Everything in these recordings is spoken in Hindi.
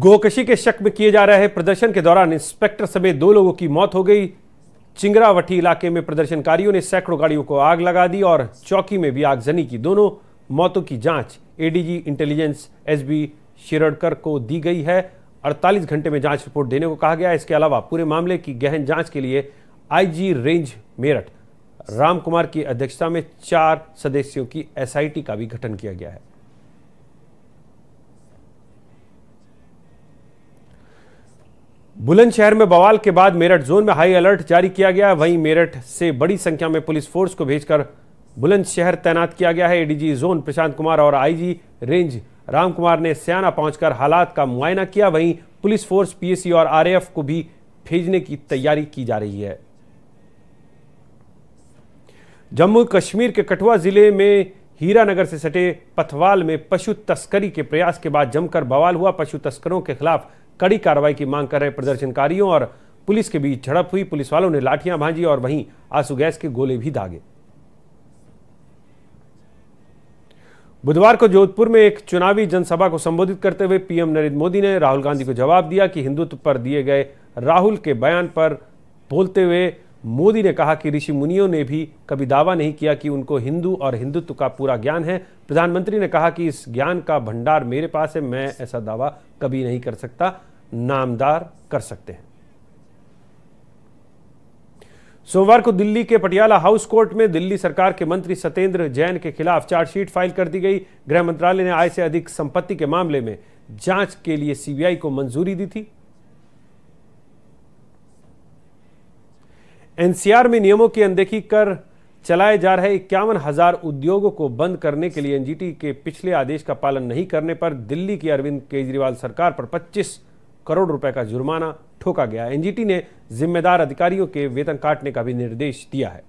गोकशी के शक में किए जा रहे प्रदर्शन के दौरान इंस्पेक्टर समेत दो लोगों की मौत हो गई चिंगरावटी इलाके में प्रदर्शनकारियों ने सैकड़ों गाड़ियों को आग लगा दी और चौकी में भी आगजनी की दोनों मौतों की जांच एडीजी इंटेलिजेंस एसबी शिरडकर को दी गई है 48 घंटे में जांच रिपोर्ट देने को कहा गया इसके अलावा पूरे मामले की गहन जांच के लिए आईजी रेंज मेरठ राम कुमार की अध्यक्षता में चार सदस्यों की एसआईटी का भी गठन किया गया है बुलंदशहर में बवाल के बाद मेरठ जोन में हाई अलर्ट जारी किया गया वहीं मेरठ से बड़ी संख्या में पुलिस फोर्स को भेजकर बुलंदशहर तैनात किया गया है एडीजी जोन प्रशांत कुमार और आईजी रेंज राम कुमार ने सयाना पहुंचकर हालात का मुआयना किया वहीं पुलिस फोर्स पीएसी और आरएएफ को भी भेजने की तैयारी की जा रही है जम्मू कश्मीर के कठुआ जिले में हीरानगर से सटे पथवाल में पशु तस्करी के प्रयास के बाद जमकर बवाल हुआ पशु तस्करों के खिलाफ कड़ी कार्रवाई की मांग कर रहे प्रदर्शनकारियों और पुलिस के बीच झड़प हुई पुलिस वालों ने लाठियां भांजी और वहीं आंसू गैस के गोले भी दागे बुधवार को जोधपुर में एक चुनावी जनसभा को संबोधित करते हुए पीएम नरेंद्र मोदी ने राहुल गांधी को जवाब दिया कि हिंदुत्व पर दिए गए राहुल के बयान पर बोलते हुए मोदी ने कहा कि ऋषि मुनियों ने भी कभी दावा नहीं किया कि उनको हिंदू और हिंदुत्व का पूरा ज्ञान है प्रधानमंत्री ने कहा कि इस ज्ञान का भंडार मेरे पास है मैं ऐसा दावा कभी नहीं कर सकता नामदार कर सकते हैं सोमवार को दिल्ली के पटियाला हाउस कोर्ट में दिल्ली सरकार के मंत्री सत्येंद्र जैन के खिलाफ चार्जशीट फाइल कर दी गई गृह मंत्रालय ने आय से अधिक संपत्ति के मामले में जांच के लिए सीबीआई को मंजूरी दी थी एनसीआर में नियमों की अनदेखी कर चलाए जा रहे इक्यावन हजार उद्योगों को बंद करने के लिए एनजीटी के पिछले आदेश का पालन नहीं करने पर दिल्ली की अरविंद केजरीवाल सरकार पर 25 करोड़ रुपए का जुर्माना ठोका गया एनजीटी ने जिम्मेदार अधिकारियों के वेतन काटने का भी निर्देश दिया है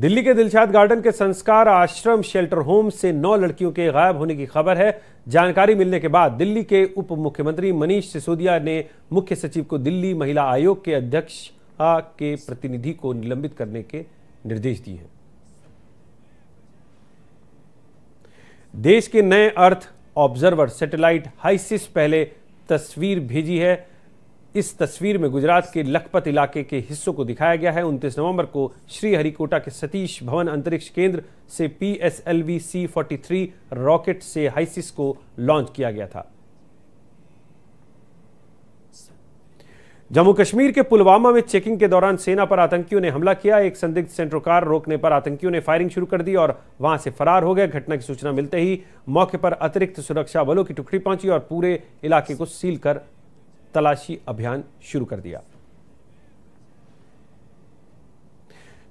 दिल्ली के दिलशाद गार्डन के संस्कार आश्रम शेल्टर होम से नौ लड़कियों के गायब होने की खबर है जानकारी मिलने के बाद दिल्ली के उप मुख्यमंत्री मनीष सिसोदिया ने मुख्य सचिव को दिल्ली महिला आयोग के अध्यक्ष के प्रतिनिधि को निलंबित करने के निर्देश दिए हैं देश के नए अर्थ ऑब्जर्वर सैटेलाइट हाइसिस पहले तस्वीर भेजी है इस तस्वीर में गुजरात के लखपत इलाके के हिस्सों को दिखाया गया है उनतीस नवंबर को श्रीहरिकोटा के सतीश भवन अंतरिक्ष केंद्र से P S L V C forty three rocket से हाइसिस को लॉन्च किया गया था जम्मू कश्मीर के पुलवामा में चेकिंग के दौरान सेना पर आतंकियों ने हमला किया एक संदिग्ध सेंट्रो कार रोकने पर आतंकियों ने फायरिंग शुरू कर दी और वहां से फरार हो गए घटना की सूचना मिलते ही मौके पर अतिरिक्त सुरक्षा बलों की टुकड़ी पहुंची और पूरे इलाके को सील कर तलाशी अभियान शुरू कर दिया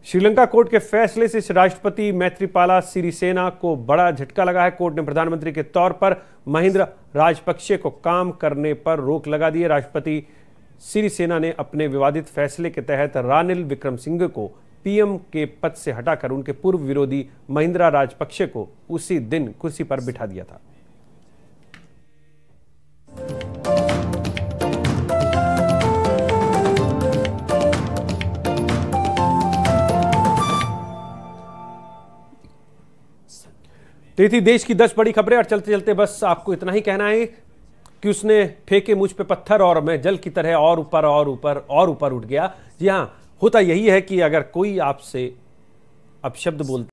श्रीलंका कोर्ट के फैसले से राष्ट्रपति मैत्रीपाला सिरिसेना को बड़ा झटका लगा है कोर्ट ने प्रधानमंत्री के तौर पर महिंद्र राजपक्षे को काम करने पर रोक लगा दी है राष्ट्रपति सिरिसेना ने अपने विवादित फैसले के तहत रानिल विक्रम सिंह को पीएम के पद से हटाकर उनके पूर्व विरोधी महिंद्रा राजपक्षे को उसी दिन कुर्सी पर बिठा दिया था तो ये थी देश की दस बड़ी खबरें और चलते चलते बस आपको इतना ही कहना है कि उसने फेंके मुझ पे पत्थर और मैं जल की तरह और ऊपर और ऊपर और ऊपर उठ गया जी हाँ होता यही है कि अगर कोई आपसे अपशब्द बोलता